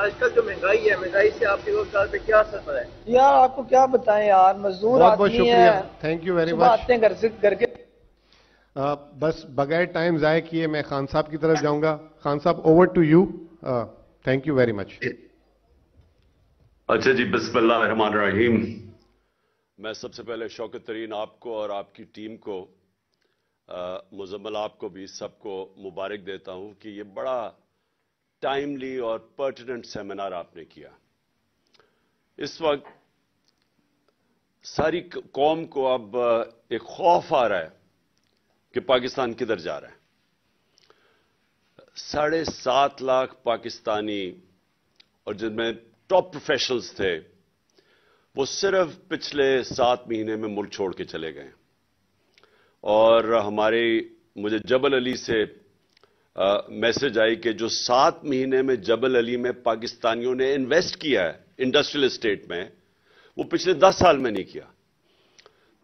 आजकल जो महंगाई है महंगाई से आपके रोजगार पे क्या असर पड़ा है यार आपको क्या बताएं यार मजदूर बहुत बहुत शुक्रिया थैंक यू वेरी मच बातें कर करके बस बगैर टाइम जाए किए मैं खान साहब की तरफ जाऊंगा Khan sahab over to you thank you very much अच्छा जी बसमान रहीम मैं सबसे पहले शौकत तरीन आपको और आपकी टीम को मुजम्मल आपको भी सबको मुबारक देता हूं कि ये बड़ा टाइमली और पर्टिनेंट सेमिनार आपने किया इस वक्त सारी कौम को अब एक खौफ आ रहा है कि पाकिस्तान किधर जा रहा है साढ़े सात लाख पाकिस्तानी और जिनमें टॉप प्रोफेशनल्स थे वो सिर्फ पिछले सात महीने में मुल्क छोड़ के चले गए और हमारे मुझे जबल अली से मैसेज आई कि जो सात महीने में जबल अली में पाकिस्तानियों ने इन्वेस्ट किया है इंडस्ट्रियल स्टेट में वो पिछले दस साल में नहीं किया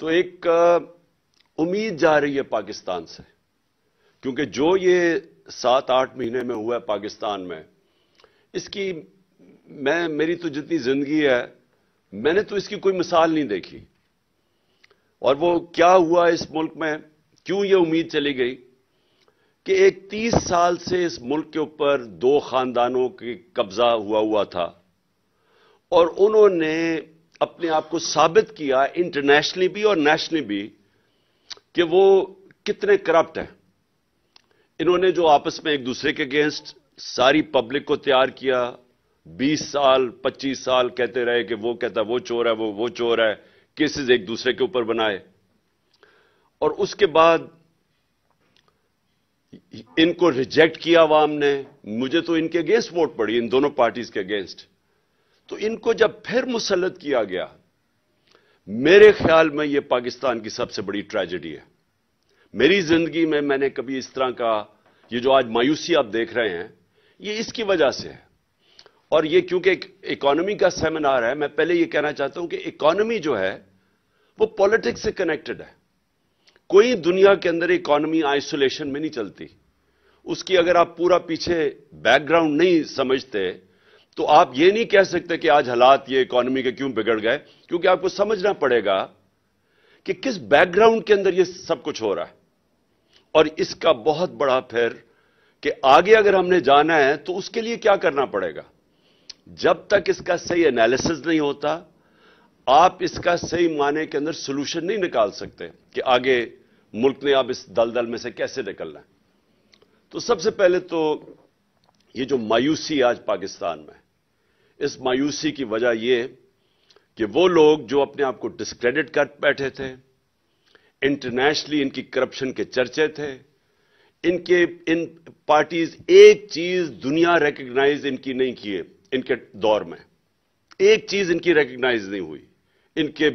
तो एक उम्मीद जा रही है पाकिस्तान से क्योंकि जो ये सात आठ महीने में हुआ है पाकिस्तान में इसकी मैं मेरी तो जितनी जिंदगी है मैंने तो इसकी कोई मिसाल नहीं देखी और वो क्या हुआ इस मुल्क में क्यों ये उम्मीद चली गई कि एक तीस साल से इस मुल्क के ऊपर दो खानदानों के कब्जा हुआ हुआ था और उन्होंने अपने आप को साबित किया इंटरनेशनली भी और नेशनली भी कि वो कितने करप्ट हैं इन्होंने जो आपस में एक दूसरे के अगेंस्ट सारी पब्लिक को तैयार किया 20 साल 25 साल कहते रहे कि वो कहता वो चोर है वो वो चोर है केसेस एक दूसरे के ऊपर बनाए और उसके बाद इनको रिजेक्ट किया अवाम ने मुझे तो इनके अगेंस्ट वोट पड़ी इन दोनों पार्टीज के अगेंस्ट तो इनको जब फिर मुसलत किया गया मेरे ख्याल में यह पाकिस्तान की सबसे बड़ी ट्रेजेडी है मेरी जिंदगी में मैंने कभी इस तरह का ये जो आज मायूसी आप देख रहे हैं ये इसकी वजह से है और ये क्योंकि इकॉनॉमी का सेमिनार है मैं पहले ये कहना चाहता हूं कि इकॉनॉमी जो है वो पॉलिटिक्स से कनेक्टेड है कोई दुनिया के अंदर इकॉनमी आइसोलेशन में नहीं चलती उसकी अगर आप पूरा पीछे बैकग्राउंड नहीं समझते तो आप यह नहीं कह सकते कि आज हालात ये इकॉनमी के क्यों बिगड़ गए क्योंकि आपको समझना पड़ेगा कि किस बैकग्राउंड के अंदर ये सब कुछ हो रहा है और इसका बहुत बड़ा फिर कि आगे अगर हमने जाना है तो उसके लिए क्या करना पड़ेगा जब तक इसका सही एनालिसिस नहीं होता आप इसका सही माने के अंदर सोल्यूशन नहीं निकाल सकते कि आगे मुल्क ने अब इस दलदल में से कैसे निकलना है तो सबसे पहले तो ये जो मायूसी आज पाकिस्तान में इस मायूसी की वजह ये कि वो लोग जो अपने आप को डिस्क्रेडिट कर बैठे थे इंटरनेशनली इनकी करप्शन के चर्चे थे इनके इन पार्टीज एक चीज दुनिया रिकग्नाइज इनकी नहीं किए इनके दौर में एक चीज इनकी रिकग्नाइज नहीं हुई इनके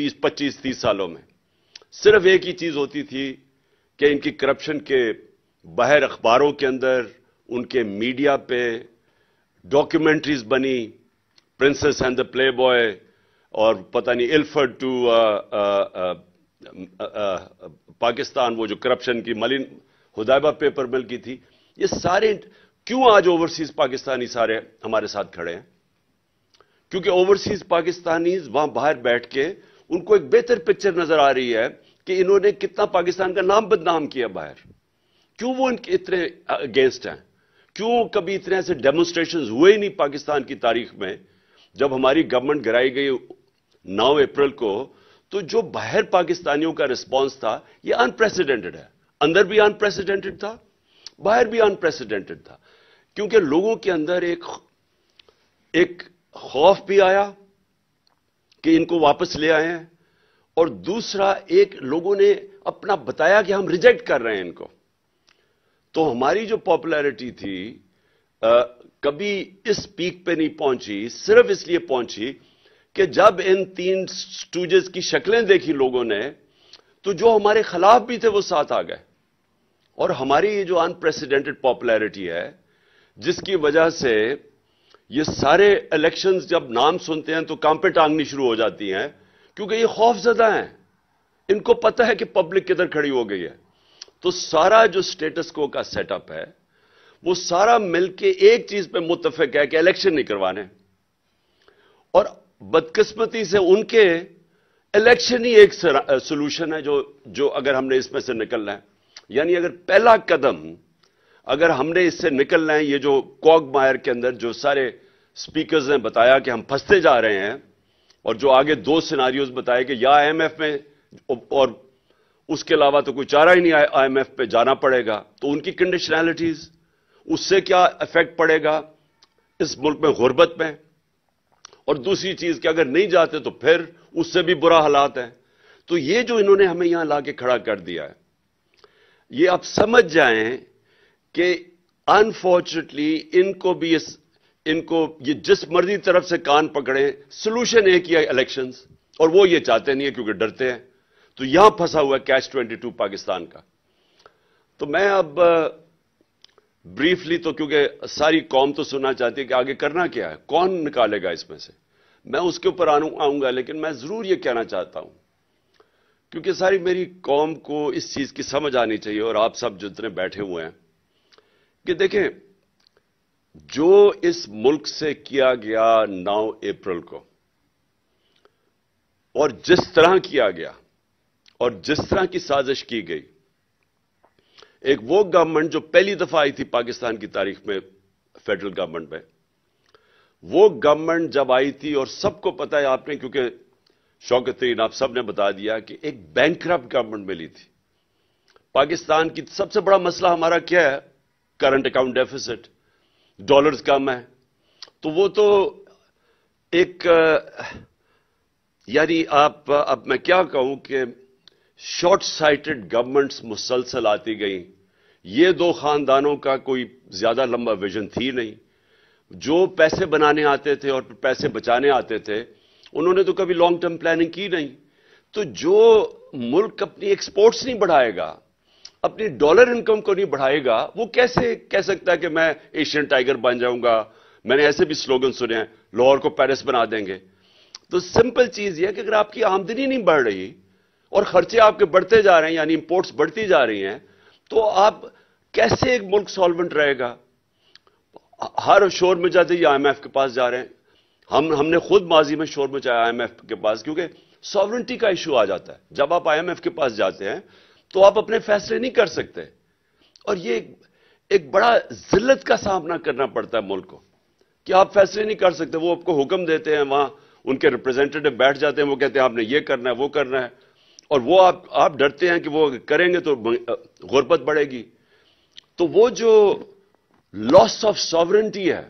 20 25 30 सालों में सिर्फ एक ही चीज होती थी कि इनकी करप्शन के बाहर अखबारों के अंदर उनके मीडिया पे डॉक्यूमेंट्रीज बनी princess and the playboy और पता नहीं इल्फर्ड टू पाकिस्तान वो जो करप्शन की मलिन हुदायबा पेपर मिल की थी ये सारे क्यों आज ओवरसीज पाकिस्तानी सारे हमारे साथ खड़े हैं क्योंकि ओवरसीज पाकिस्तानीज वहां बाहर बैठ के उनको एक बेहतर पिक्चर नजर आ रही है कि इन्होंने कितना पाकिस्तान का नाम बदनाम किया बाहर क्यों वो इनके इतने अगेंस्ट हैं क्यों कभी इतने ऐसे डेमोस्ट्रेशन हुए ही नहीं पाकिस्तान की तारीख में जब हमारी गवर्नमेंट गिराई गई नौ अप्रैल को तो जो बाहर पाकिस्तानियों का रिस्पॉन्स था ये अनप्रेसिडेंटेड है अंदर भी अनप्रेसिडेंटेड था बाहर भी अनप्रेसिडेंटेड था क्योंकि लोगों के अंदर एक एक खौफ भी आया कि इनको वापस ले आए हैं और दूसरा एक लोगों ने अपना बताया कि हम रिजेक्ट कर रहे हैं इनको तो हमारी जो पॉपुलैरिटी थी आ, कभी इस पीक पे नहीं पहुंची सिर्फ इसलिए पहुंची कि जब इन तीन स्टूजेस की शक्लें देखी लोगों ने तो जो हमारे खिलाफ भी थे वो साथ आ गए और हमारी ये जो अनप्रेसिडेंटेड पॉपुलैरिटी है जिसकी वजह से ये सारे इलेक्शंस जब नाम सुनते हैं तो कांपे टांगनी शुरू हो जाती हैं क्योंकि ये खौफजदा हैं इनको पता है कि पब्लिक किधर खड़ी हो गई है तो सारा जो स्टेटस को का सेटअप है वो सारा मिलके एक चीज पे मुतफिक है कि इलेक्शन नहीं करवाने और बदकिस्मती से उनके इलेक्शन ही एक सोल्यूशन है जो जो अगर हमने इसमें से निकलना है यानी अगर पहला कदम अगर हमने इससे निकलना है ये जो कॉग मायर के अंदर जो सारे स्पीकर्स ने बताया कि हम फंसते जा रहे हैं और जो आगे दो सिनारियोज बताए कि या आईएमएफ में और उसके अलावा तो कोई चारा ही नहीं आईएमएफ पे जाना पड़ेगा तो उनकी कंडीशनैलिटीज उससे क्या इफेक्ट पड़ेगा इस मुल्क में गुर्बत में और दूसरी चीज कि अगर नहीं जाते तो फिर उससे भी बुरा हालात है तो ये जो इन्होंने हमें यहां के खड़ा कर दिया है ये आप समझ जाएं कि अनफॉर्चुनेटली इनको भी इस इनको ये जिस मर्जी तरफ से कान पकड़े सोल्यूशन एक ही है इलेक्शन और वो ये चाहते नहीं है क्योंकि डरते हैं तो यहां फंसा हुआ है कैश ट्वेंटी टू पाकिस्तान का तो मैं अब ब्रीफली तो क्योंकि सारी कौम तो सुनना चाहती है कि आगे करना क्या है कौन निकालेगा इसमें से मैं उसके ऊपर आऊंगा लेकिन मैं जरूर यह कहना चाहता हूं क्योंकि सारी मेरी कौम को इस चीज की समझ आनी चाहिए और आप सब जितने बैठे हुए हैं कि देखें जो इस मुल्क से किया गया 9 अप्रैल को और जिस तरह किया गया और जिस तरह की साजिश की गई एक वो गवर्नमेंट जो पहली दफा आई थी पाकिस्तान की तारीख में फेडरल गवर्नमेंट में वो गवर्नमेंट जब आई थी और सबको पता है आपने क्योंकि तरीन आप सब ने बता दिया कि एक बैंक गवर्नमेंट मिली थी पाकिस्तान की सबसे बड़ा मसला हमारा क्या है करंट अकाउंट डेफिसिट डॉलर्स कम है तो वो तो एक यानी आप अब मैं क्या कहूं कि शॉर्ट साइटेड गवर्नमेंट्स मुसलसल आती गई ये दो खानदानों का कोई ज्यादा लंबा विजन थी नहीं जो पैसे बनाने आते थे और पैसे बचाने आते थे उन्होंने तो कभी लॉन्ग टर्म प्लानिंग की नहीं तो जो मुल्क अपनी एक्सपोर्ट्स नहीं बढ़ाएगा अपनी डॉलर इनकम को नहीं बढ़ाएगा वो कैसे कह सकता है कि मैं एशियन टाइगर बन जाऊंगा मैंने ऐसे भी स्लोगन सुने हैं लाहौर को पैरिस बना देंगे तो सिंपल चीज यह कि अगर आपकी आमदनी नहीं बढ़ रही और खर्चे आपके बढ़ते जा रहे हैं यानी इंपोर्ट्स बढ़ती जा रही हैं तो आप कैसे एक मुल्क सॉल्वेंट रहेगा हर शोर में जाते ही आईएमएफ के पास जा रहे हैं हम हमने खुद माजी में शोर मचाया आईएमएफ के पास क्योंकि सॉवरेंटी का इशू आ जाता है जब आप आईएमएफ के पास जाते हैं तो आप अपने फैसले नहीं कर सकते और ये एक, एक बड़ा जिल्लत का सामना करना पड़ता है मुल्क को कि आप फैसले नहीं कर सकते वो आपको हुक्म देते हैं वहां उनके रिप्रेजेंटेटिव बैठ जाते हैं वो कहते हैं आपने ये करना है वो करना है और वो आप आप डरते हैं कि वो करेंगे तो गुर्बत बढ़ेगी तो वो जो लॉस ऑफ सॉवरेंटी है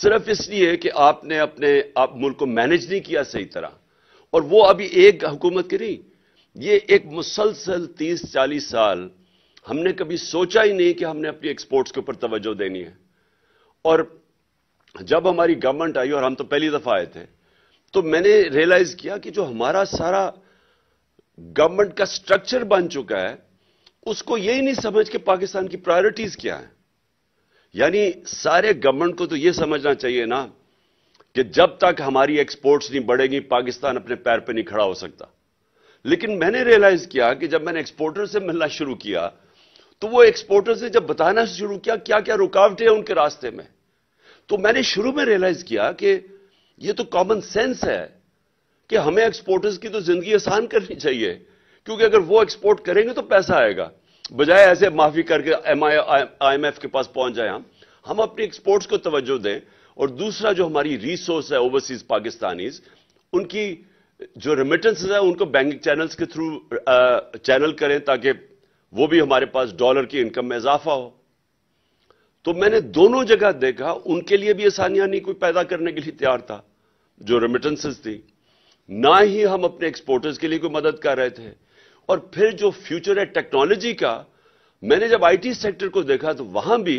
सिर्फ इसलिए कि आपने अपने आप मुल्क को मैनेज नहीं किया सही तरह और वो अभी एक हुकूमत की नहीं ये एक मुसलसल तीस चालीस साल हमने कभी सोचा ही नहीं कि हमने अपनी एक्सपोर्ट्स के ऊपर तवज्जो देनी है और जब हमारी गवर्नमेंट आई और हम तो पहली दफा आए थे तो मैंने रियलाइज किया कि जो हमारा सारा गवर्नमेंट का स्ट्रक्चर बन चुका है उसको यही नहीं समझ कि पाकिस्तान की प्रायोरिटीज क्या है यानी सारे गवर्नमेंट को तो यह समझना चाहिए ना कि जब तक हमारी एक्सपोर्ट्स नहीं बढ़ेगी पाकिस्तान अपने पैर पर नहीं खड़ा हो सकता लेकिन मैंने रियलाइज किया कि जब मैंने एक्सपोर्टर से मिलना शुरू किया तो वो एक्सपोर्टर से जब बताना शुरू किया क्या क्या रुकावटें हैं उनके रास्ते में तो मैंने शुरू में रियलाइज किया कि ये तो कॉमन सेंस है कि हमें एक्सपोर्टर्स की तो जिंदगी आसान करनी चाहिए क्योंकि अगर वो एक्सपोर्ट करेंगे तो पैसा आएगा बजाय ऐसे माफी करके आईएमएफ के पास पहुंच जाए हम हम अपनी एक्सपोर्ट्स को तवज्जो दें और दूसरा जो हमारी रिसोर्स है ओवरसीज पाकिस्तानीज उनकी जो रिमिटेंस है उनको बैंकिंग चैनल्स के थ्रू चैनल करें ताकि वो भी हमारे पास डॉलर की इनकम में इजाफा हो तो मैंने दोनों जगह देखा उनके लिए भी आसानियां नहीं कोई पैदा करने के लिए तैयार था जो रेमिटेंसेज थी ना ही हम अपने एक्सपोर्टर्स के लिए कोई मदद कर रहे थे और फिर जो फ्यूचर है टेक्नोलॉजी का मैंने जब आईटी सेक्टर को देखा तो वहां भी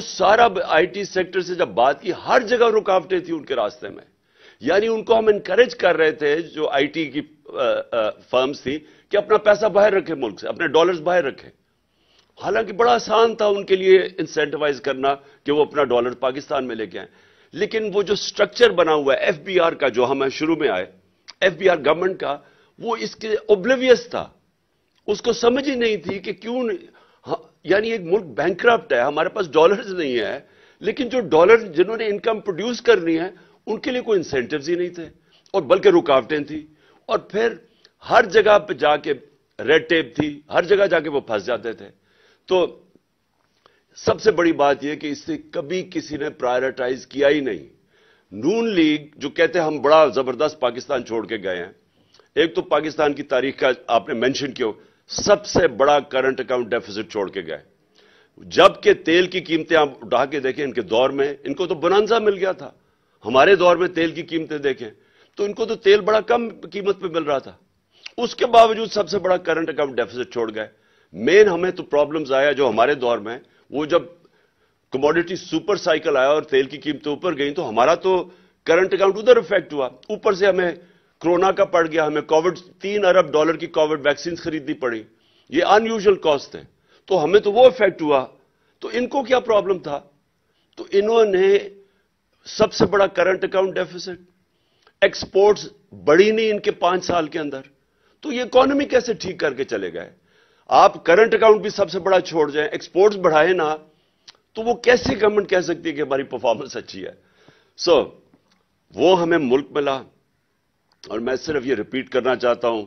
उस सारा आईटी सेक्टर से जब बात की हर जगह रुकावटें थी उनके रास्ते में यानी उनको हम इंकरेज कर रहे थे जो आईटी की फर्म्स थी कि अपना पैसा बाहर रखे मुल्क से अपने डॉलर्स बाहर रखे हालांकि बड़ा आसान था उनके लिए इंसेंटिवाइज करना कि वो अपना डॉलर पाकिस्तान में लेके आए लेकिन वो जो स्ट्रक्चर बना हुआ है एफबीआर का जो हमें शुरू में आए एफ गवर्नमेंट का वो इसके ओब्लिवियस था उसको समझ ही नहीं थी कि क्यों हाँ, यानी एक मुल्क बैंक है हमारे पास डॉलर्स नहीं है लेकिन जो डॉलर जिन्होंने इनकम प्रोड्यूस करनी है उनके लिए कोई इंसेंटिव ही नहीं थे और बल्कि रुकावटें थी और फिर हर जगह पर जाके रेड टेप थी हर जगह जाके वो फंस जाते थे तो सबसे बड़ी बात यह कि इससे कभी किसी ने प्रायोरिटाइज किया ही नहीं नून लीग जो कहते हैं हम बड़ा जबरदस्त पाकिस्तान छोड़ के गए हैं एक तो पाकिस्तान की तारीख का आपने मेंशन किया सबसे बड़ा करंट अकाउंट डेफिसिट छोड़ के गए जबकि तेल की कीमतें आप उठा के देखें इनके दौर में इनको तो बनांजा मिल गया था हमारे दौर में तेल की कीमतें देखें तो इनको तो तेल बड़ा कम कीमत पर मिल रहा था उसके बावजूद सबसे बड़ा करंट अकाउंट डेफिसिट छोड़ गए मेन हमें तो प्रॉब्लम आया जो हमारे दौर में वो जब कमोडिटी सुपर साइकिल आया और तेल की कीमतें ऊपर गई तो हमारा तो करंट अकाउंट उधर इफेक्ट हुआ ऊपर से हमें कोरोना का पड़ गया हमें कोविड तीन अरब डॉलर की कोविड वैक्सीन खरीदनी पड़ी ये अनयूजल कॉस्ट है तो हमें तो वो इफेक्ट हुआ तो इनको क्या प्रॉब्लम था तो इन्होंने सबसे बड़ा करंट अकाउंट डेफिसिट एक्सपोर्ट्स बढ़ी नहीं इनके पांच साल के अंदर तो ये इकोनॉमी कैसे ठीक करके चले गए आप करंट अकाउंट भी सबसे बड़ा छोड़ जाए एक्सपोर्ट्स बढ़ाए ना तो वो कैसे गवर्नमेंट कह सकती है कि हमारी परफॉर्मेंस अच्छी है सो so, वो हमें मुल्क मिला और मैं सिर्फ ये रिपीट करना चाहता हूं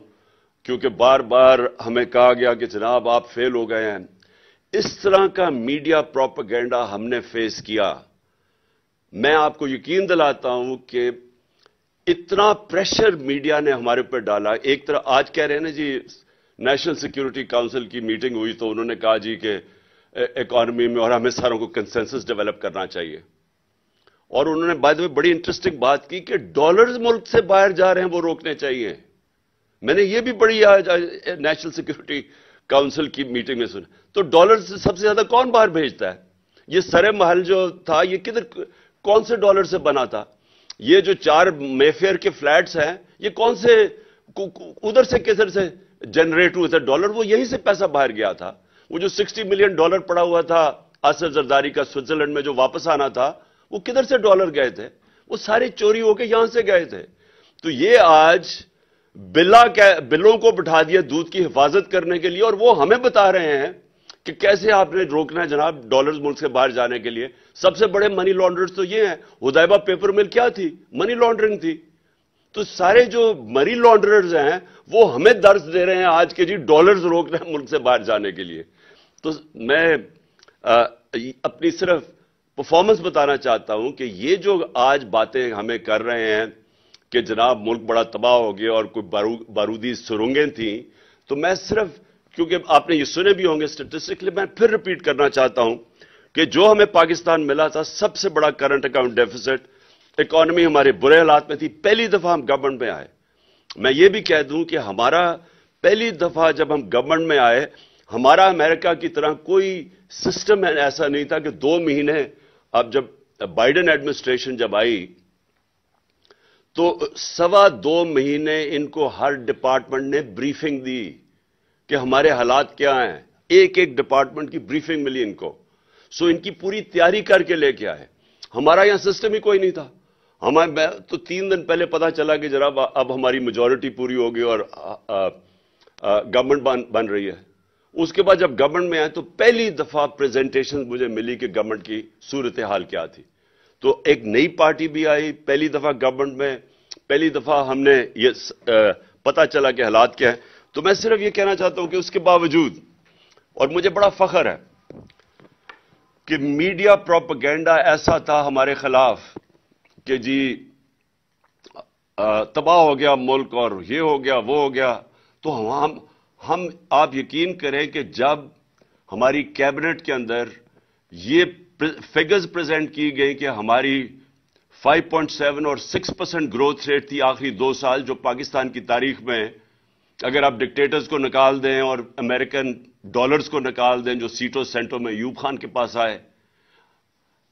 क्योंकि बार बार हमें कहा गया कि जनाब आप फेल हो गए हैं इस तरह का मीडिया प्रोपगेंडा हमने फेस किया मैं आपको यकीन दिलाता हूं कि इतना प्रेशर मीडिया ने हमारे ऊपर डाला एक तरह आज कह रहे हैं ना जी नेशनल सिक्योरिटी काउंसिल की मीटिंग हुई तो उन्होंने कहा जी कि इकोनॉमी में और हमें सारों को कंसेंसस डेवलप करना चाहिए और उन्होंने बाद में बड़ी इंटरेस्टिंग बात की कि डॉलर्स मुल्क से बाहर जा रहे हैं वो रोकने चाहिए मैंने ये भी बड़ी आज नेशनल सिक्योरिटी काउंसिल की मीटिंग में सुना तो डॉलर सबसे ज्यादा कौन बाहर भेजता है ये सरे महल जो था ये किधर कौन से डॉलर से बना था ये जो चार मेफेयर के फ्लैट्स हैं ये कौन से उधर से किधर से जनरेट हुए थे डॉलर वो यहीं से पैसा बाहर गया था वो जो 60 मिलियन डॉलर पड़ा हुआ था असर जरदारी का स्विट्जरलैंड में जो वापस आना था वो किधर से डॉलर गए थे वो सारे चोरी होकर यहां से गए थे तो ये आज बिल्ला बिलों को बिठा दिया दूध की हिफाजत करने के लिए और वो हमें बता रहे हैं कि कैसे आपने रोकना है जनाब डॉलर्स मुल्क से बाहर जाने के लिए सबसे बड़े मनी लॉन्ड्रर्स तो ये हैं उदयबा पेपर मिल क्या थी मनी लॉन्ड्रिंग थी तो सारे जो मनी लॉन्ड्रर्स हैं वो हमें दर्ज दे रहे हैं आज के जी डॉलर्स रोकना है मुल्क से बाहर जाने के लिए तो मैं आ, अपनी सिर्फ परफॉर्मेंस बताना चाहता हूं कि ये जो आज बातें हमें कर रहे हैं कि जनाब मुल्क बड़ा तबाह हो गया और कोई बारू, बारूदी सुरंगें थी तो मैं सिर्फ क्योंकि आपने ये सुने भी होंगे स्टेटिस्टिकली मैं फिर रिपीट करना चाहता हूं कि जो हमें पाकिस्तान मिला था सबसे बड़ा करंट अकाउंट डेफिसिट इकॉनमी हमारे बुरे हालात में थी पहली दफा हम गवर्नमेंट में आए मैं ये भी कह दूं कि हमारा पहली दफा जब हम गवर्नमेंट में आए हमारा अमेरिका की तरह कोई सिस्टम ऐसा नहीं था कि दो महीने अब जब बाइडन एडमिनिस्ट्रेशन जब आई तो सवा दो महीने इनको हर डिपार्टमेंट ने ब्रीफिंग दी कि हमारे हालात क्या हैं एक एक डिपार्टमेंट की ब्रीफिंग मिली इनको सो इनकी पूरी तैयारी करके लेके आए हमारा यहां सिस्टम ही कोई नहीं था हमारे तो तीन दिन पहले पता चला कि जरा अब हमारी मेजोरिटी पूरी होगी और गवर्नमेंट बन बन रही है उसके बाद जब गवर्नमेंट में आए तो पहली दफा प्रेजेंटेशन मुझे मिली कि गवर्नमेंट की सूरत हाल क्या थी तो एक नई पार्टी भी आई पहली दफा गवर्नमेंट में पहली दफा हमने ये पता चला कि हालात क्या है तो मैं सिर्फ यह कहना चाहता हूं कि उसके बावजूद और मुझे बड़ा फखर है कि मीडिया प्रोपगेंडा ऐसा था हमारे खिलाफ कि जी तबाह हो गया मुल्क और ये हो गया वो हो गया तो हम हम आप यकीन करें कि जब हमारी कैबिनेट के अंदर ये फिगर्स प्रेजेंट की गई कि हमारी 5.7 और 6 परसेंट ग्रोथ रेट थी आखिरी दो साल जो पाकिस्तान की तारीख में अगर आप डिक्टेटर्स को निकाल दें और अमेरिकन डॉलर्स को निकाल दें जो सीटों सेंटों में यूब खान के पास आए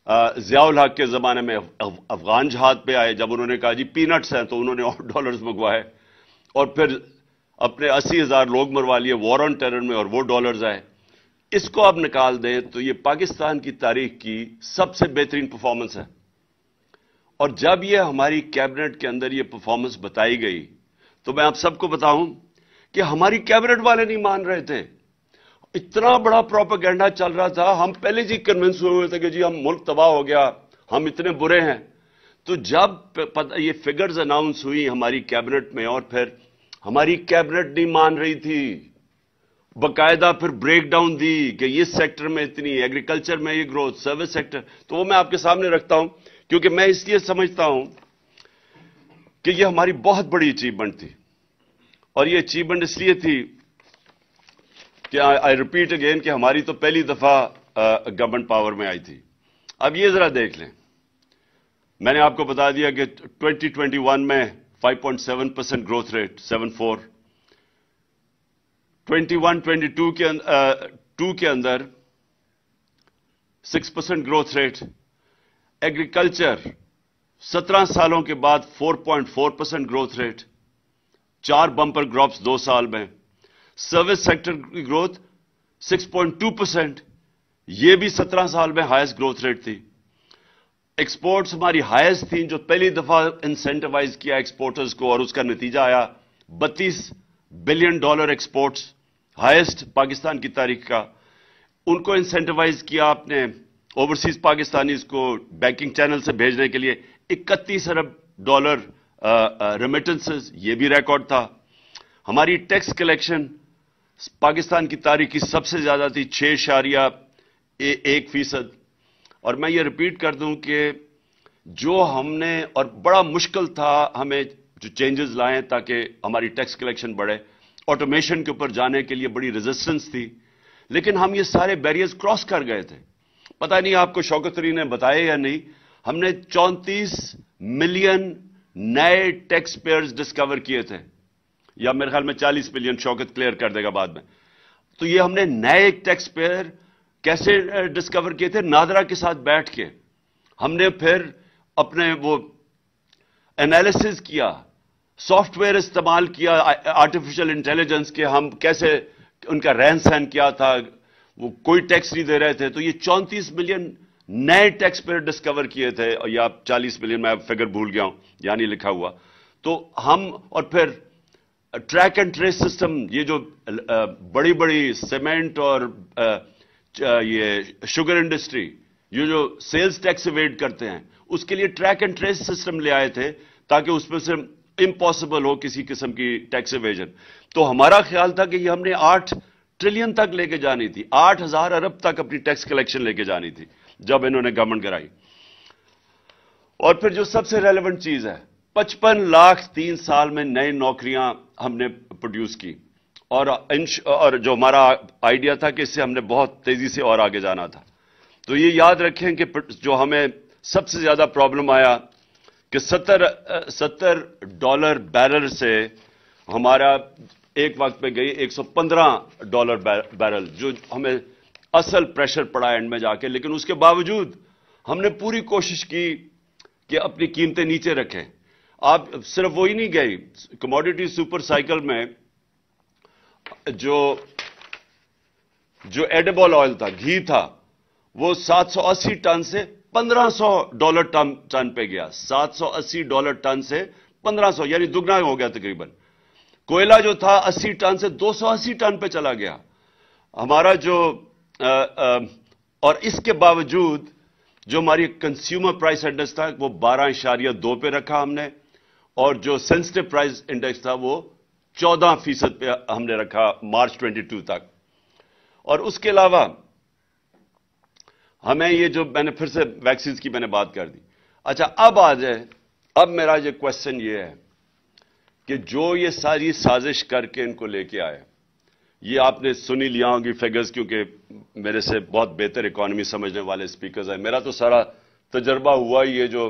जियाउल हक के ज़माने में अफगान जहाद पे आए जब उन्होंने कहा जी पीनट्स हैं तो उन्होंने और डॉलर्स मंगवाए और फिर अपने अस्सी हज़ार लोग मरवा लिए वॉर ऑन टेरर में और वो डॉलर्स आए इसको आप निकाल दें तो ये पाकिस्तान की तारीख की सबसे बेहतरीन परफॉर्मेंस है और जब ये हमारी कैबिनेट के अंदर ये परफॉर्मेंस बताई गई तो मैं आप सबको बताऊं कि हमारी कैबिनेट वाले नहीं मान रहे थे इतना बड़ा प्रोपेगेंडा चल रहा था हम पहले जी कन्विंस हुए थे कि जी हम मुल्क तबाह हो गया हम इतने बुरे हैं तो जब ये फिगर्स अनाउंस हुई हमारी कैबिनेट में और फिर हमारी कैबिनेट नहीं मान रही थी बकायदा फिर ब्रेकडाउन दी कि ये सेक्टर में इतनी एग्रीकल्चर में ये ग्रोथ सर्विस सेक्टर तो वो मैं आपके सामने रखता हूं क्योंकि मैं इसलिए समझता हूं कि ये हमारी बहुत बड़ी अचीवमेंट थी और ये अचीवमेंट इसलिए थी कि आई रिपीट अगेन कि हमारी तो पहली दफा गवर्नमेंट पावर में आई थी अब ये जरा देख लें मैंने आपको बता दिया कि 2021 में 5.7 परसेंट ग्रोथ रेट 7.4 21 22 के टू अं, के अंदर 6 परसेंट ग्रोथ रेट एग्रीकल्चर 17 सालों के बाद 4.4 परसेंट ग्रोथ रेट चार बंपर क्रॉप्स दो साल में सर्विस सेक्टर की ग्रोथ 6.2 परसेंट यह भी 17 साल में हाईएस्ट ग्रोथ रेट थी एक्सपोर्ट्स हमारी हाईएस्ट थी जो पहली दफा इंसेंटिवाइज किया एक्सपोर्टर्स को और उसका नतीजा आया 32 billion dollar exports highest Pakistan की तारीख का उनको इंसेंटिवाइज किया आपने ओवरसीज पाकिस्तानी को बैंकिंग चैनल से भेजने के लिए इकतीस अरब डॉलर रेमिटेंसेस ये भी रिकॉर्ड था हमारी टैक्स कलेक्शन पाकिस्तान की तारीख की सबसे ज़्यादा थी छह शारिया एक फीसद और मैं ये रिपीट कर दूं कि जो हमने और बड़ा मुश्किल था हमें जो चेंजेस लाए ताकि हमारी टैक्स कलेक्शन बढ़े ऑटोमेशन के ऊपर जाने के लिए बड़ी रेजिस्टेंस थी लेकिन हम ये सारे बैरियर्स क्रॉस कर गए थे पता नहीं आपको शौकतरी ने बताया या नहीं हमने 34 मिलियन नए टैक्स पेयर्स डिस्कवर किए थे या मेरे ख्याल में 40 मिलियन शौकत क्लियर कर देगा बाद में तो ये हमने नए टैक्स पेयर कैसे डिस्कवर किए थे नादरा के साथ बैठ के हमने फिर अपने वो एनालिसिस किया सॉफ्टवेयर इस्तेमाल किया आर्टिफिशियल इंटेलिजेंस के हम कैसे उनका रहन सहन किया था वो कोई टैक्स नहीं दे रहे थे तो ये चौंतीस मिलियन नए टैक्स पेयर डिस्कवर किए थे और या 40 मिलियन मैं फिगर भूल गया हूं यानी लिखा हुआ तो हम और फिर ट्रैक एंड ट्रेस सिस्टम ये जो बड़ी बड़ी सीमेंट और ये शुगर इंडस्ट्री ये जो सेल्स टैक्स वेट करते हैं उसके लिए ट्रैक एंड ट्रेस सिस्टम ले आए थे ताकि उसमें से इंपॉसिबल हो किसी किस्म की टैक्स एवेजन तो हमारा ख्याल था कि ये हमने आठ ट्रिलियन तक लेके जानी थी आठ हजार अरब तक अपनी टैक्स कलेक्शन लेके जानी थी जब इन्होंने गवर्नमेंट कराई और फिर जो सबसे रेलिवेंट चीज है पचपन लाख तीन साल में नई नौकरियां हमने प्रोड्यूस की और और जो हमारा आइडिया था कि इससे हमने बहुत तेजी से और आगे जाना था तो ये याद रखें कि जो हमें सबसे ज्यादा प्रॉब्लम आया कि सत्तर सत्तर डॉलर बैरल से हमारा एक वक्त पे गई 115 डॉलर बैरल जो हमें असल प्रेशर पड़ा एंड में जाके लेकिन उसके बावजूद हमने पूरी कोशिश की कि अपनी कीमतें नीचे रखें आप सिर्फ वही नहीं गई कमोडिटी सुपर साइकिल में जो जो एडेबॉल ऑयल था घी था वो 780 टन से 1500 डॉलर टन टन पे गया 780 डॉलर टन से 1500 यानी दुगना हो गया तकरीबन कोयला जो था 80 टन से 280 टन पे चला गया हमारा जो आ, और इसके बावजूद जो हमारी कंज्यूमर प्राइस इंडेक्स था वो बारह इशारिया दो पे रखा हमने और जो सेंसिटिव प्राइस इंडेक्स था वो चौदह फीसद पे हमने रखा मार्च ट्वेंटी टू तक और उसके अलावा हमें ये जो मैंने फिर से वैक्सीन की मैंने बात कर दी अच्छा अब आ जाए अब मेरा ये क्वेश्चन ये है कि जो ये सारी साजिश करके इनको लेके आया ये आपने सुनी लिया होगी फिगर्स क्योंकि मेरे से बहुत बेहतर इकॉनमी समझने वाले स्पीकर्स हैं मेरा तो सारा तजर्बा हुआ ये जो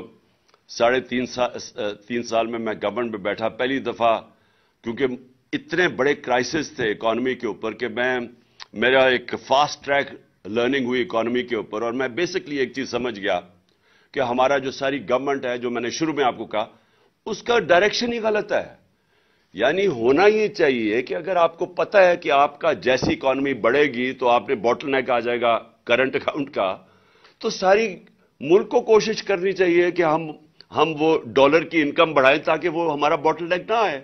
साढ़े तीन साल तीन साल में मैं गवर्नमेंट में बैठा पहली दफ़ा क्योंकि इतने बड़े क्राइसिस थे इकॉनमी के ऊपर कि मैं मेरा एक फास्ट ट्रैक लर्निंग हुई इकॉनमी के ऊपर और मैं बेसिकली एक चीज़ समझ गया कि हमारा जो सारी गवर्नमेंट है जो मैंने शुरू में आपको कहा उसका डायरेक्शन ही गलत है यानी होना ही चाहिए कि अगर आपको पता है कि आपका जैसी इकॉनमी बढ़ेगी तो आपने बॉटल नेक आ जाएगा करंट अकाउंट का तो सारी मुल्क को कोशिश करनी चाहिए कि हम हम वो डॉलर की इनकम बढ़ाएं ताकि वो हमारा बॉटल नेक ना आए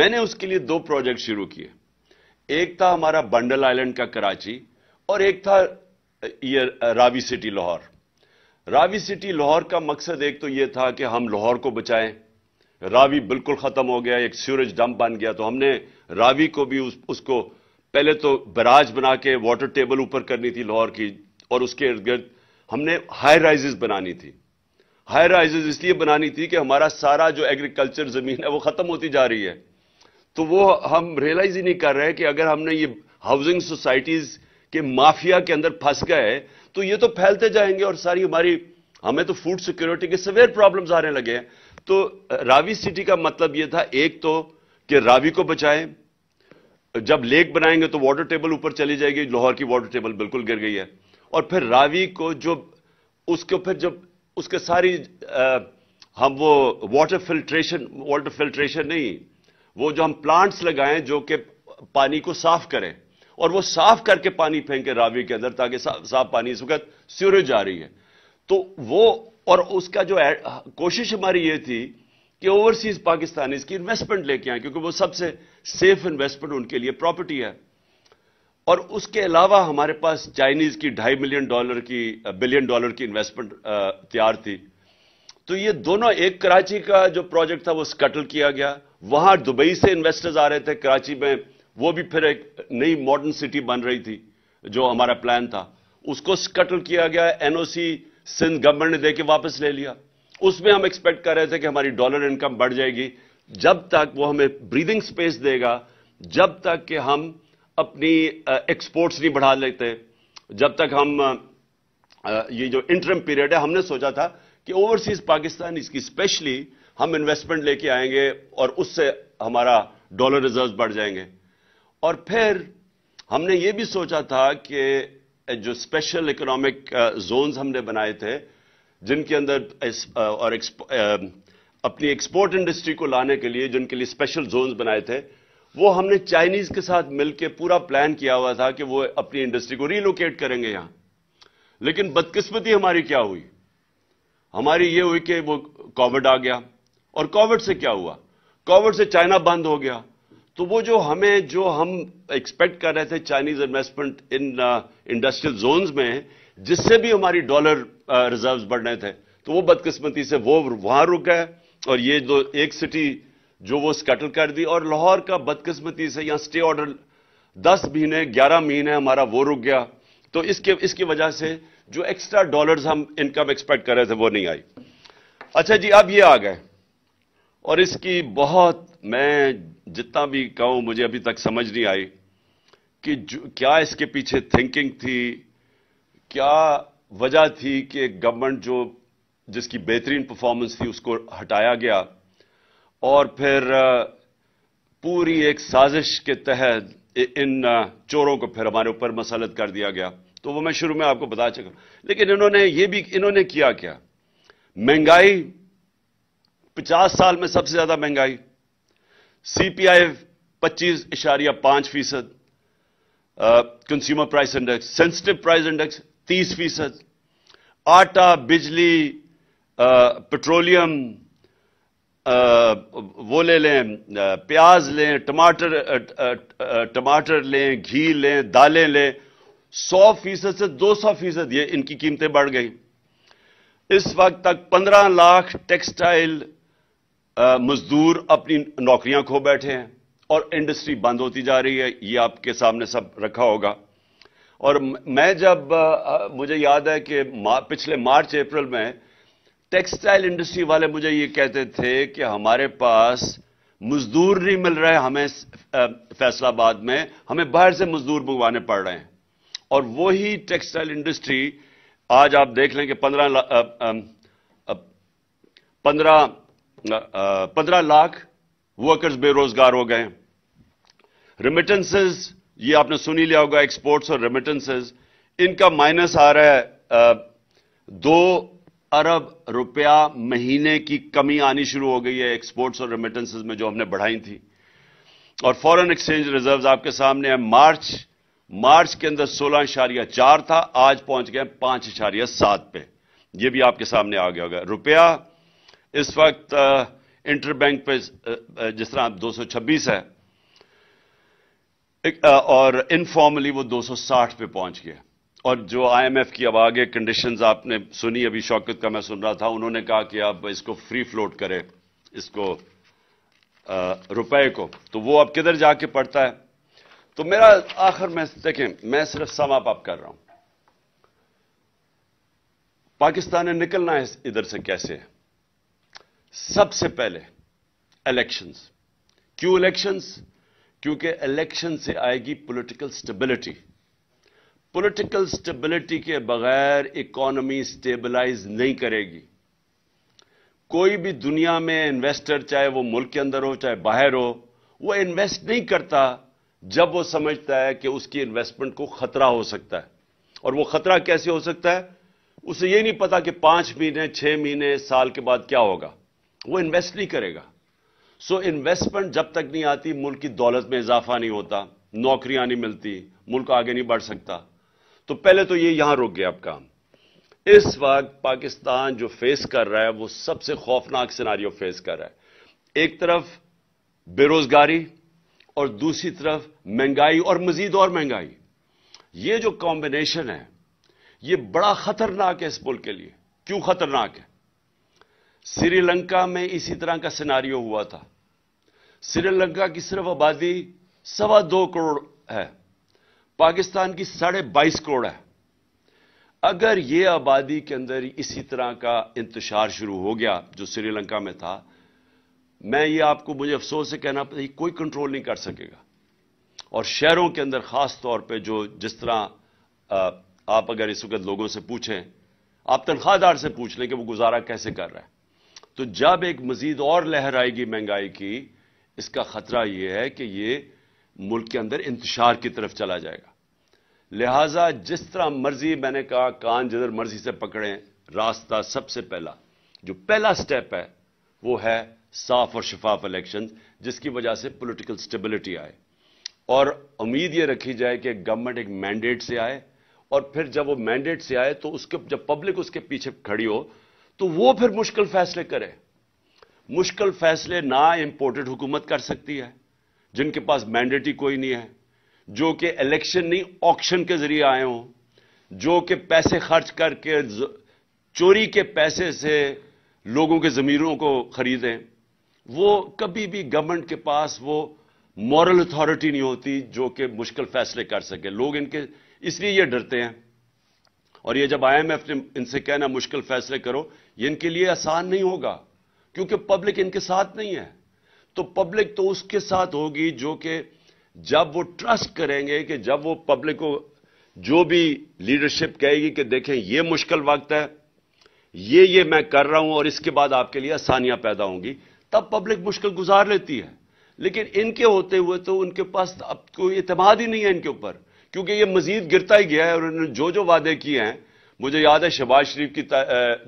मैंने उसके लिए दो प्रोजेक्ट शुरू किए एक था हमारा बंडल आइलैंड का कराची और एक था ये रावी सिटी लाहौर रावी सिटी लाहौर का मकसद एक तो ये था कि हम लाहौर को बचाएं रावी बिल्कुल ख़त्म हो गया एक सीवरेज डंप बन गया तो हमने रावी को भी उस, उसको पहले तो बराज बना के वाटर टेबल ऊपर करनी थी लाहौर की और उसके इर्द गिर्द हमने हाई राइजेस बनानी थी हाई राइजेस इसलिए बनानी थी कि हमारा सारा जो एग्रीकल्चर ज़मीन है वो ख़त्म होती जा रही है तो वो हम रियलाइज ही नहीं कर रहे कि अगर हमने ये हाउसिंग सोसाइटीज़ के माफिया के अंदर फंस गए तो ये तो फैलते जाएंगे और सारी हमारी हमें तो फूड सिक्योरिटी के सवेर प्रॉब्लम्स आने लगे हैं तो रावी सिटी का मतलब यह था एक तो कि रावी को बचाएं जब लेक बनाएंगे तो वाटर टेबल ऊपर चली जाएगी लाहौर की वाटर टेबल बिल्कुल गिर गई है और फिर रावी को जो उसको फिर जब उसके सारी आ, हम वो वाटर फिल्ट्रेशन वाटर फिल्ट्रेशन नहीं वो जो हम प्लांट्स लगाएं जो कि पानी को साफ करें और वो साफ करके पानी फेंके रावी के अंदर ताकि साफ, पानी इस वक्त सीवरेज आ रही है तो वो और उसका जो कोशिश हमारी ये थी कि ओवरसीज पाकिस्तान इसकी इन्वेस्टमेंट लेके आए क्योंकि वो सबसे सेफ इन्वेस्टमेंट उनके लिए प्रॉपर्टी है और उसके अलावा हमारे पास चाइनीज की ढाई मिलियन डॉलर की बिलियन डॉलर की इन्वेस्टमेंट तैयार थी तो ये दोनों एक कराची का जो प्रोजेक्ट था वो स्कटल किया गया वहां दुबई से इन्वेस्टर्स आ रहे थे कराची में वो भी फिर एक नई मॉडर्न सिटी बन रही थी जो हमारा प्लान था उसको स्कटल किया गया एनओसी सिंध गवर्नमेंट ने देके वापस ले लिया उसमें हम एक्सपेक्ट कर रहे थे कि हमारी डॉलर इनकम बढ़ जाएगी जब तक वो हमें ब्रीदिंग स्पेस देगा जब तक कि हम अपनी एक्सपोर्ट्स नहीं बढ़ा लेते जब तक हम ये जो इंटरम पीरियड है हमने सोचा था कि ओवरसीज पाकिस्तान इसकी स्पेशली हम इन्वेस्टमेंट लेके आएंगे और उससे हमारा डॉलर रिजर्व बढ़ जाएंगे और फिर हमने ये भी सोचा था कि जो स्पेशल इकोनॉमिक जोन्स हमने बनाए थे जिनके अंदर इस, और एक्सप, अपनी एक्सपोर्ट इंडस्ट्री को लाने के लिए जिनके लिए स्पेशल जोन्स बनाए थे वो हमने चाइनीज के साथ मिलकर पूरा प्लान किया हुआ था कि वो अपनी इंडस्ट्री को रीलोकेट करेंगे यहां लेकिन बदकिस्मती हमारी क्या हुई हमारी ये हुई कि वो कोविड आ गया और कोविड से क्या हुआ कोविड से चाइना बंद हो गया तो वो जो हमें जो हम एक्सपेक्ट कर रहे थे चाइनीज इन्वेस्टमेंट इन इंडस्ट्रियल जोन्स में जिससे भी हमारी डॉलर रिजर्व्स uh, बढ़ रहे थे तो वो बदकिस्मती से वो वहां रुक गए और ये जो एक सिटी जो वो स्कैटल कर दी और लाहौर का बदकिस्मती से यहां स्टे ऑर्डर दस महीने ग्यारह महीने हमारा वो रुक गया तो इसके इसकी वजह से जो एक्स्ट्रा डॉलर्स हम इनकम एक्सपेक्ट कर रहे थे वो नहीं आई अच्छा जी अब ये आ गए और इसकी बहुत मैं जितना भी कहूं मुझे अभी तक समझ नहीं आई कि क्या इसके पीछे थिंकिंग थी क्या वजह थी कि गवर्नमेंट जो जिसकी बेहतरीन परफॉर्मेंस थी उसको हटाया गया और फिर पूरी एक साजिश के तहत इन चोरों को फिर हमारे ऊपर मसलत कर दिया गया तो वो मैं शुरू में आपको बता चुका लेकिन इन्होंने ये भी इन्होंने किया क्या महंगाई पचास साल में सबसे ज्यादा महंगाई सीपीआई पच्चीस इशारिया पांच फीसद consumer price index sensitive price index तीस फीसद आटा बिजली पेट्रोलियम वो ले लें प्याज लें टमाटर टमाटर लें घी लें दालें लें सौ फीसद से दो सौ फीसद ये इनकी कीमतें बढ़ गई इस वक्त तक पंद्रह लाख टेक्सटाइल मजदूर अपनी नौकरियां खो बैठे हैं और इंडस्ट्री बंद होती जा रही है ये आपके सामने सब रखा होगा और मैं जब आ, मुझे याद है कि मा, पिछले मार्च अप्रैल में टेक्सटाइल इंडस्ट्री वाले मुझे ये कहते थे कि हमारे पास मजदूर नहीं मिल रहे हमें फैसलाबाद में हमें बाहर से मजदूर मंगवाने पड़ रहे हैं और वही टेक्सटाइल इंडस्ट्री आज आप देख लें कि पंद्रह पंद्रह पंद्रह लाख वर्कर्स बेरोजगार हो गए रेमिटेंसेस ये आपने सुनी लिया होगा एक्सपोर्ट्स और रेमिटेंसेस इनका माइनस आ रहा है आ, दो अरब रुपया महीने की कमी आनी शुरू हो गई है एक्सपोर्ट्स और रेमिटेंसेस में जो हमने बढ़ाई थी और फॉरेन एक्सचेंज रिजर्व्स आपके सामने है मार्च मार्च के अंदर सोलह इशारिया चार था आज पहुंच गए पांच इशारिया सात पे ये भी आपके सामने आ गया होगा रुपया इस वक्त इंटर बैंक पे जिस तरह सौ छब्बीस है और इनफॉर्मली वो 260 पे पहुंच गया और जो आईएमएफ की अब आगे कंडीशंस आपने सुनी अभी शौकत का मैं सुन रहा था उन्होंने कहा कि आप इसको फ्री फ्लोट करें इसको रुपए को तो वो अब किधर जाके पड़ता है तो मेरा आखिर में देखें मैं सिर्फ समाप अप कर रहा हूं पाकिस्तान ने निकलना है इधर से कैसे है सबसे पहले इलेक्शंस क्यों इलेक्शंस क्योंकि इलेक्शन से आएगी पॉलिटिकल स्टेबिलिटी पॉलिटिकल स्टेबिलिटी के बगैर इकोनॉमी स्टेबलाइज नहीं करेगी कोई भी दुनिया में इन्वेस्टर चाहे वो मुल्क के अंदर हो चाहे बाहर हो वो इन्वेस्ट नहीं करता जब वो समझता है कि उसकी इन्वेस्टमेंट को खतरा हो सकता है और वो खतरा कैसे हो सकता है उसे ये नहीं पता कि पांच महीने छह महीने साल के बाद क्या होगा वो इन्वेस्ट नहीं करेगा सो इन्वेस्टमेंट जब तक नहीं आती मुल्क की दौलत में इजाफा नहीं होता नौकरियां नहीं मिलती मुल्क आगे नहीं बढ़ सकता तो पहले तो ये यहां रुक गया अब काम इस वक्त पाकिस्तान जो फेस कर रहा है वो सबसे खौफनाक सिनारियो फेस कर रहा है एक तरफ बेरोजगारी और दूसरी तरफ महंगाई और मजीद और महंगाई ये जो कॉम्बिनेशन है ये बड़ा खतरनाक है इस मुल्क के लिए क्यों खतरनाक है श्रीलंका में इसी तरह का सिनारियो हुआ था श्रीलंका की सिर्फ आबादी सवा दो करोड़ है पाकिस्तान की साढ़े बाईस करोड़ है अगर ये आबादी के अंदर इसी तरह का इंतजार शुरू हो गया जो श्रीलंका में था मैं ये आपको मुझे अफसोस से कहना पड़ता कोई कंट्रोल नहीं कर सकेगा और शहरों के अंदर खास तौर पे जो जिस तरह आप अगर इस वक्त लोगों से पूछें आप तनख्वाहदार से पूछ लें कि वो गुजारा कैसे कर रहा है तो जब एक मजीद और लहर आएगी महंगाई की इसका खतरा यह है कि यह मुल्क के अंदर इंतशार की तरफ चला जाएगा लिहाजा जिस तरह मर्जी मैंने कहा कान जिधर मर्जी से पकड़ें रास्ता सबसे पहला जो पहला स्टेप है वो है साफ और शफाफ इलेक्शन जिसकी वजह से पोलिटिकल स्टेबिलिटी आए और उम्मीद ये रखी जाए कि गवर्नमेंट एक मैंडेट से आए और फिर जब वो मैंडेट से आए तो उसके जब पब्लिक उसके पीछे खड़ी हो तो वो फिर मुश्किल फैसले करे मुश्किल फैसले ना इंपोर्टेड हुकूमत कर सकती है जिनके पास मैंडेटी कोई नहीं है जो कि इलेक्शन नहीं ऑक्शन के जरिए आए हों जो कि पैसे खर्च करके चोरी के पैसे से लोगों के ज़मीरों को खरीदें वो कभी भी गवर्नमेंट के पास वो मॉरल अथॉरिटी नहीं होती जो कि मुश्किल फैसले कर सके लोग इनके इसलिए ये डरते हैं और ये जब एफ ने इनसे कहना मुश्किल फैसले करो ये इनके लिए आसान नहीं होगा क्योंकि पब्लिक इनके साथ नहीं है तो पब्लिक तो उसके साथ होगी जो कि जब वो ट्रस्ट करेंगे कि जब वो पब्लिक को जो भी लीडरशिप कहेगी कि देखें ये मुश्किल वक्त है ये ये मैं कर रहा हूं और इसके बाद आपके लिए आसानियां पैदा होंगी तब पब्लिक मुश्किल गुजार लेती है लेकिन इनके होते हुए तो उनके पास अब कोई इतमाद ही नहीं है इनके ऊपर क्योंकि ये मजीद गिरता ही गया है और उन्होंने जो जो वादे किए हैं मुझे याद है शहबाज शरीफ की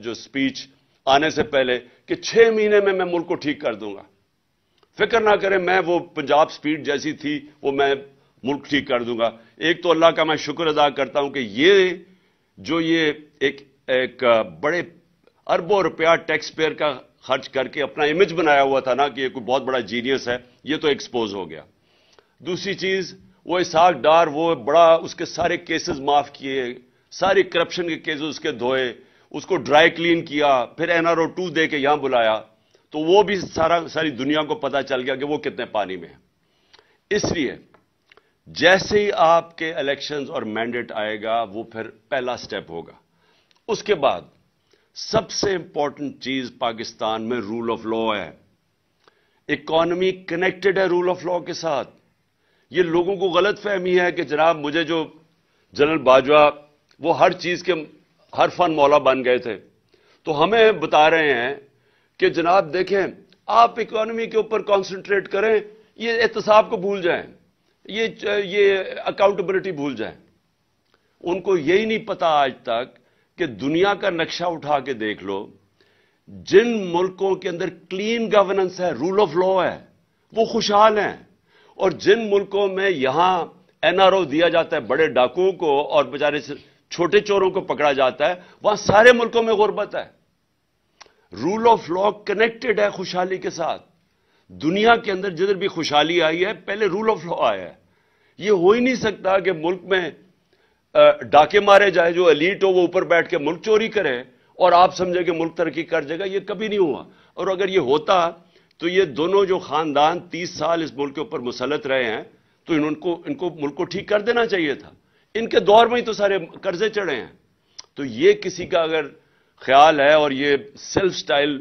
जो स्पीच आने से पहले कि छह महीने में मैं मुल्क को ठीक कर दूंगा फिक्र ना करें मैं वो पंजाब स्पीड जैसी थी वो मैं मुल्क ठीक कर दूंगा एक तो अल्लाह का मैं शुक्र अदा करता हूं कि ये जो ये एक एक बड़े अरबों रुपया टैक्स पेयर का खर्च करके अपना इमेज बनाया हुआ था ना कि ये कोई बहुत बड़ा जीनियस है ये तो एक्सपोज हो गया दूसरी चीज वो इसहाक डार वो बड़ा उसके सारे केसेस माफ किए सारी करप्शन के केसेस उसके धोए उसको ड्राई क्लीन किया फिर एनआरओ टू दे के यहां बुलाया तो वो भी सारा सारी दुनिया को पता चल गया कि वो कितने पानी में है इसलिए जैसे ही आपके इलेक्शंस और मैंडेट आएगा वो फिर पहला स्टेप होगा उसके बाद सबसे इंपॉर्टेंट चीज पाकिस्तान में रूल ऑफ लॉ है इकॉनमी कनेक्टेड है रूल ऑफ लॉ के साथ ये लोगों को गलत फहमी है कि जनाब मुझे जो जनरल बाजवा वो हर चीज के हर फन मौला बन गए थे तो हमें बता रहे हैं कि जनाब देखें आप इकोनॉमी के ऊपर कॉन्सेंट्रेट करें ये एहतसाब को भूल जाएं ये ये अकाउंटेबिलिटी भूल जाएं उनको यही नहीं पता आज तक कि दुनिया का नक्शा उठा के देख लो जिन मुल्कों के अंदर क्लीन गवर्नेंस है रूल ऑफ लॉ है वो खुशहाल हैं और जिन मुल्कों में यहां एनआरओ दिया जाता है बड़े डाकुओं को और बेचारे छोटे चोरों को पकड़ा जाता है वहां सारे मुल्कों में गुर्बत है रूल ऑफ लॉ कनेक्टेड है खुशहाली के साथ दुनिया के अंदर जिधर भी खुशहाली आई है पहले रूल ऑफ लॉ आया है यह हो ही नहीं सकता कि मुल्क में डाके मारे जाए जो अलीट हो वो ऊपर बैठ के मुल्क चोरी करे और आप समझे कि मुल्क तरक्की कर जाएगा यह कभी नहीं हुआ और अगर यह होता तो ये दोनों जो खानदान तीस साल इस मुल्क के ऊपर मुसलत रहे हैं तो इनको इनको मुल्क को ठीक कर देना चाहिए था इनके दौर में ही तो सारे कर्जे चढ़े हैं तो ये किसी का अगर ख्याल है और ये सेल्फ स्टाइल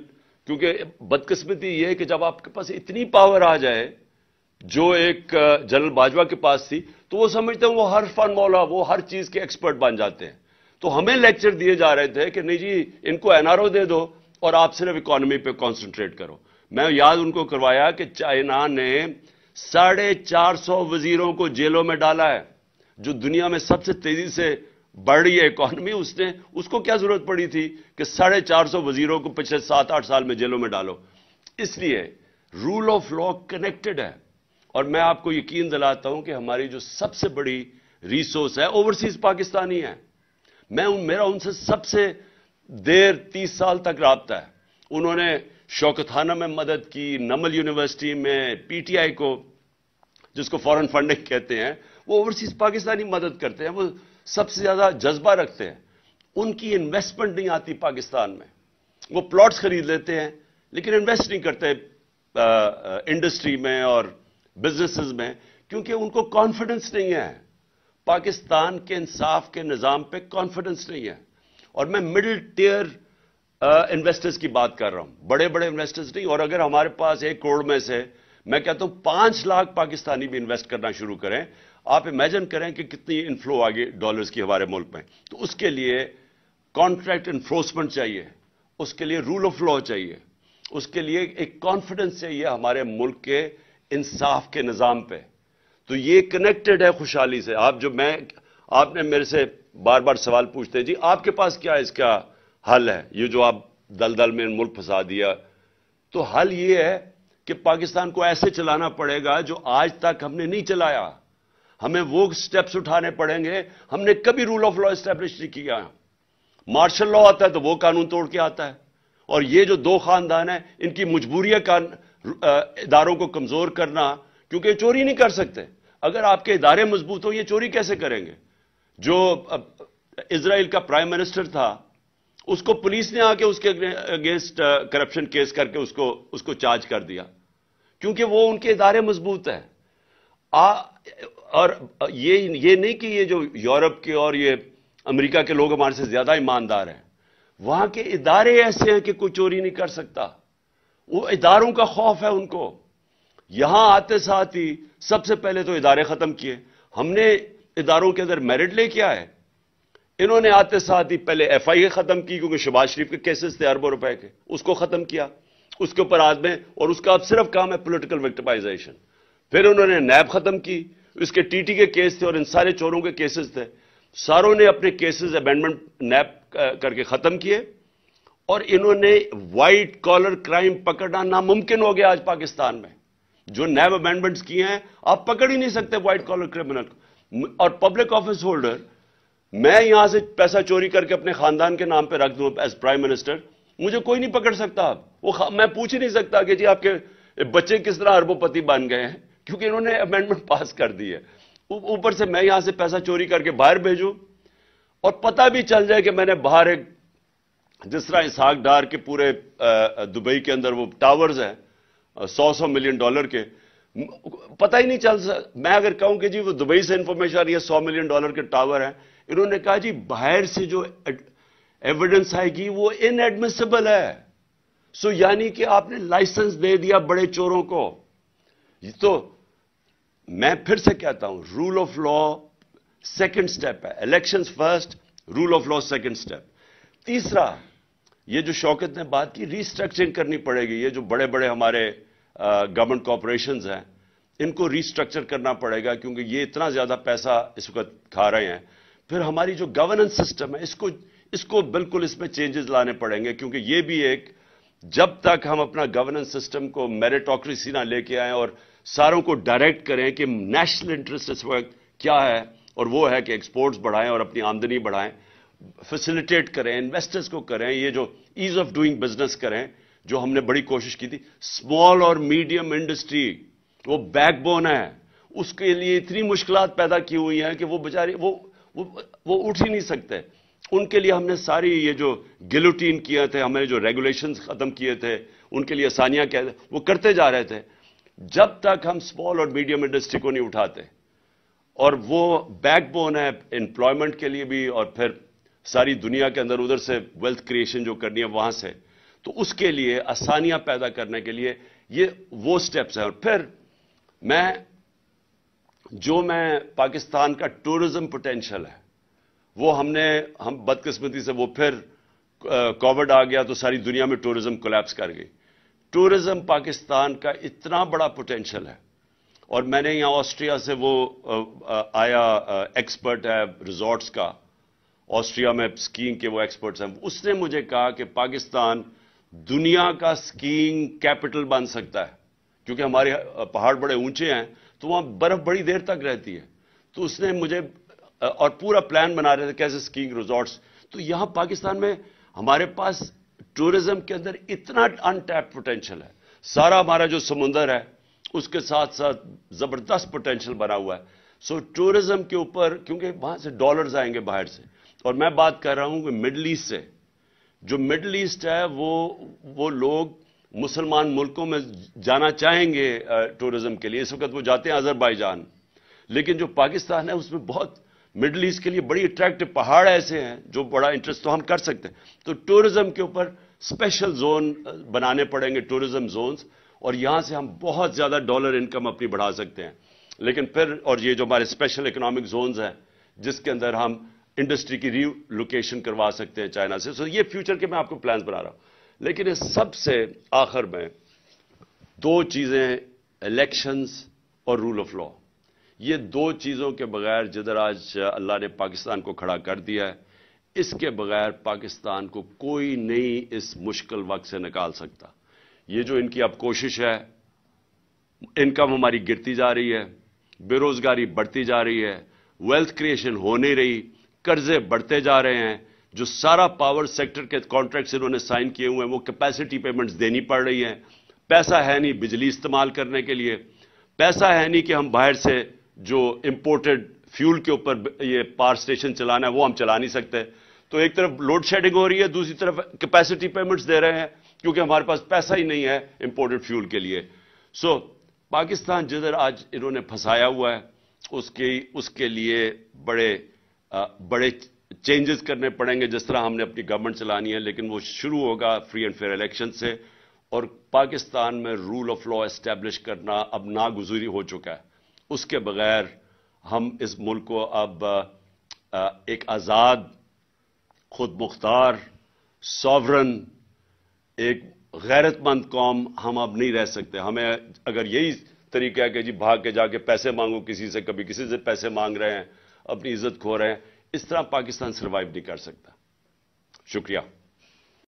क्योंकि बदकिस्मती ये है कि जब आपके पास इतनी पावर आ जाए जो एक जनरल बाजवा के पास थी तो वो समझते हैं वो हर फन मौला वो हर चीज के एक्सपर्ट बन जाते हैं तो हमें लेक्चर दिए जा रहे थे कि नहीं जी इनको एनआरओ दे दो और आप सिर्फ इकोनॉमी पे कंसंट्रेट करो मैं याद उनको करवाया कि चाइना ने साढ़े चार सौ वजीरों को जेलों में डाला है जो दुनिया में सबसे तेजी से बढ़ रही है इकॉनमी उसने उसको क्या जरूरत पड़ी थी कि साढ़े चार सौ वजीरों को पिछले सात आठ साल में जेलों में डालो इसलिए रूल ऑफ लॉ कनेक्टेड है और मैं आपको यकीन दिलाता हूं कि हमारी जो सबसे बड़ी रिसोर्स है ओवरसीज पाकिस्तानी है मैं उन मेरा उनसे सबसे देर तीस साल तक रबता है उन्होंने शौकथाना में मदद की नमल यूनिवर्सिटी में पीटीआई को जिसको फॉरेन फंडिंग कहते हैं वो ओवरसीज पाकिस्तानी मदद करते हैं वो सबसे ज्यादा जज्बा रखते हैं उनकी इन्वेस्टमेंट नहीं आती पाकिस्तान में वो प्लॉट्स खरीद लेते हैं लेकिन इन्वेस्ट नहीं करते इंडस्ट्री में और बिजनेसेस में क्योंकि उनको कॉन्फिडेंस नहीं है पाकिस्तान के इंसाफ के निज़ाम पे कॉन्फिडेंस नहीं है और मैं मिडिल टीयर इन्वेस्टर्स की बात कर रहा हूं बड़े बड़े इन्वेस्टर्स नहीं और अगर हमारे पास एक करोड़ में से मैं कहता हूं पांच लाख पाकिस्तानी भी इन्वेस्ट करना शुरू करें आप इमेजिन करें कि कितनी इनफ्लो आ गई डॉलर्स की हमारे मुल्क में तो उसके लिए कॉन्ट्रैक्ट इन्फोर्समेंट चाहिए उसके लिए रूल ऑफ लॉ चाहिए उसके लिए एक कॉन्फिडेंस चाहिए हमारे मुल्क के इंसाफ के निज़ाम पे तो ये कनेक्टेड है खुशहाली से आप जो मैं आपने मेरे से बार बार सवाल पूछते जी आपके पास क्या इसका हल है ये जो आप दलदल में मुल्क फंसा दिया तो हल ये है कि पाकिस्तान को ऐसे चलाना पड़ेगा जो आज तक हमने नहीं चलाया हमें वो स्टेप्स उठाने पड़ेंगे हमने कभी रूल ऑफ लॉ स्टैब्लिश नहीं किया मार्शल लॉ आता है तो वो कानून तोड़ के आता है और ये जो दो खानदान है इनकी मजबूरी का इदारों को कमजोर करना क्योंकि चोरी नहीं कर सकते अगर आपके इदारे मजबूत हो ये चोरी कैसे करेंगे जो इसराइल का प्राइम मिनिस्टर था उसको पुलिस ने आके उसके अगेंस्ट करप्शन केस करके उसको उसको चार्ज कर दिया क्योंकि वो उनके इदारे मजबूत हैं आ, और ये ये नहीं कि ये जो यूरोप के और ये अमेरिका के लोग हमारे से ज्यादा ईमानदार हैं वहां के इदारे ऐसे हैं कि कोई चोरी नहीं कर सकता वो इदारों का खौफ है उनको यहां आते साथ ही सबसे पहले तो इदारे खत्म किए हमने इदारों के अंदर मेरिट लेके आए इन्होंने आते साथ ही पहले एफ आई ए खत्म की क्योंकि शबाज शरीफ के केसेस थे अरबों रुपए के उसको खत्म किया उसके ऊपर आजमे और उसका अब सिर्फ काम है पोलिटिकल विक्टिमाइजेशन फिर उन्होंने नैब खत्म की उसके टीटी के केस थे और इन सारे चोरों के केसेस थे सारों ने अपने केसेस अमेंडमेंट नैब करके खत्म किए और इन्होंने वाइट कॉलर क्राइम पकड़ना नामुमकिन हो गया आज पाकिस्तान में जो नैब अमेंडमेंट्स किए हैं आप पकड़ ही नहीं सकते वाइट कॉलर क्रिमिनल और पब्लिक ऑफिस होल्डर मैं यहां से पैसा चोरी करके अपने खानदान के नाम पर रख दूं एज प्राइम मिनिस्टर मुझे कोई नहीं पकड़ सकता आप वो मैं पूछ ही नहीं सकता कि जी आपके बच्चे किस तरह अरबोपति बन गए हैं क्योंकि इन्होंने अमेंडमेंट पास कर दी है ऊपर से मैं यहां से पैसा चोरी करके बाहर भेजूं और पता भी चल जाए कि मैंने बाहर एक जिस तरह इसहाक डार के पूरे दुबई के अंदर वो टावर्स हैं सौ सौ मिलियन डॉलर के पता ही नहीं चल मैं अगर कहूं कि जी वो दुबई से इंफॉर्मेशन आ रही है सौ मिलियन डॉलर के टावर हैं इन्होंने कहा जी बाहर से जो एविडेंस आएगी वो इनएडमिसिबल है सो so, यानी कि आपने लाइसेंस दे दिया बड़े चोरों को तो मैं फिर से कहता हूं rule of law second step है election first rule of law second step तीसरा ये जो शौकत ने बात की रिस्ट्रक्चरिंग करनी पड़ेगी ये जो बड़े बड़े हमारे गवर्नमेंट कॉरपोरेशन हैं इनको रिस्ट्रक्चर करना पड़ेगा क्योंकि ये इतना ज्यादा पैसा इस वक्त खा रहे हैं फिर हमारी जो गवर्नेंस सिस्टम है इसको इसको बिल्कुल इसमें चेंजेस लाने पड़ेंगे क्योंकि ये भी एक जब तक हम अपना गवर्नेंस सिस्टम को मेरिटोक्रेसी ना लेके आए और सारों को डायरेक्ट करें कि नेशनल इंटरेस्ट इस वक्त क्या है और वो है कि एक्सपोर्ट्स बढ़ाएं और अपनी आमदनी बढ़ाएं फैसिलिटेट करें इन्वेस्टर्स को करें ये जो ईज ऑफ डूइंग बिजनेस करें जो हमने बड़ी कोशिश की थी स्मॉल और मीडियम इंडस्ट्री वो बैकबोन है उसके लिए इतनी मुश्किलात पैदा की हुई हैं कि वो बेचारी वो वो वो उठ ही नहीं सकते उनके लिए हमने सारी ये जो गिलोटीन किए थे हमने जो रेगुलेशंस ख़त्म किए थे उनके लिए आसानियां कह वो करते जा रहे थे जब तक हम स्मॉल और मीडियम इंडस्ट्री को नहीं उठाते और वो बैकबोन है एम्प्लॉयमेंट के लिए भी और फिर सारी दुनिया के अंदर उधर से वेल्थ क्रिएशन जो करनी है वहां से तो उसके लिए आसानियां पैदा करने के लिए ये वो स्टेप्स हैं और फिर मैं जो मैं पाकिस्तान का टूरिज्म पोटेंशियल है वो हमने हम बदकिस्मती से वो फिर कोविड आ गया तो सारी दुनिया में टूरिज्म कोलैप्स कर गई टूरिज्म पाकिस्तान का इतना बड़ा पोटेंशियल है और मैंने यहां ऑस्ट्रिया से वो आया एक्सपर्ट है रिजॉर्ट्स का ऑस्ट्रिया में स्कीइंग के वो एक्सपर्ट्स हैं उसने मुझे कहा कि पाकिस्तान दुनिया का स्कीइंग कैपिटल बन सकता है क्योंकि हमारे पहाड़ बड़े ऊंचे हैं तो वहां बर्फ बड़ी देर तक रहती है तो उसने मुझे और पूरा प्लान बना रहे थे कैसे स्कीइंग रिजॉर्ट्स तो यहां पाकिस्तान में हमारे पास टूरिज्म के अंदर इतना अनटैप पोटेंशियल है सारा हमारा जो समुंदर है उसके साथ साथ जबरदस्त पोटेंशियल बना हुआ है सो टूरिज्म के ऊपर क्योंकि वहां से डॉलर्स आएंगे बाहर से और मैं बात कर रहा हूं कि मिडल ईस्ट से जो मिडल ईस्ट है वो वो लोग मुसलमान मुल्कों में जाना चाहेंगे टूरिज्म के लिए इस वक्त वो जाते हैं अजरबैजान लेकिन जो पाकिस्तान है उसमें बहुत मिडल ईस्ट के लिए बड़ी अट्रैक्टिव पहाड़ ऐसे हैं जो बड़ा इंटरेस्ट तो हम कर सकते हैं तो टूरिज्म के ऊपर स्पेशल जोन बनाने पड़ेंगे टूरिज्म जोन्स और यहाँ से हम बहुत ज़्यादा डॉलर इनकम अपनी बढ़ा सकते हैं लेकिन फिर और ये जो हमारे स्पेशल इकोनॉमिक जोन्स हैं जिसके अंदर हम इंडस्ट्री की रीलोकेशन करवा सकते हैं चाइना से सो ये फ्यूचर के मैं आपको प्लान्स बना रहा हूँ लेकिन इस सबसे आखिर में दो चीज़ें इलेक्शंस और रूल ऑफ लॉ ये दो चीज़ों के बगैर जिधर आज अल्लाह ने पाकिस्तान को खड़ा कर दिया है इसके बगैर पाकिस्तान को कोई नहीं इस मुश्किल वक्त से निकाल सकता ये जो इनकी अब कोशिश है इनकम हमारी गिरती जा रही है बेरोज़गारी बढ़ती जा रही है वेल्थ क्रिएशन हो नहीं रही कर्जे बढ़ते जा रहे हैं जो सारा पावर सेक्टर के कॉन्ट्रैक्ट्स इन्होंने साइन किए हुए हैं वो कैपेसिटी पेमेंट्स देनी पड़ रही हैं पैसा है नहीं बिजली इस्तेमाल करने के लिए पैसा है नहीं कि हम बाहर से जो इम्पोर्टेड फ्यूल के ऊपर ये पावर स्टेशन चलाना है वो हम चला नहीं सकते तो एक तरफ लोड शेडिंग हो रही है दूसरी तरफ कैपेसिटी पेमेंट्स दे रहे हैं क्योंकि हमारे पास पैसा ही नहीं है इम्पोर्टेड फ्यूल के लिए सो so, पाकिस्तान जिधर आज इन्होंने फंसाया हुआ है उसके उसके लिए बड़े आ, बड़े चेंजेस करने पड़ेंगे जिस तरह हमने अपनी गवर्नमेंट चलानी है लेकिन वो शुरू होगा फ्री एंड फेयर इलेक्शन से और पाकिस्तान में रूल ऑफ लॉ एस्टैब्लिश करना अब नागुजरी हो चुका है उसके बगैर हम इस मुल्क को अब एक आज़ाद खुद मुख्तार सॉवरन एक गैरतमंद कौम हम अब नहीं रह सकते हमें अगर यही तरीका है कि जी भाग के जाके पैसे मांगो किसी से कभी किसी से पैसे मांग रहे हैं अपनी इज्जत खो रहे हैं इस तरह पाकिस्तान सर्वाइव नहीं कर सकता शुक्रिया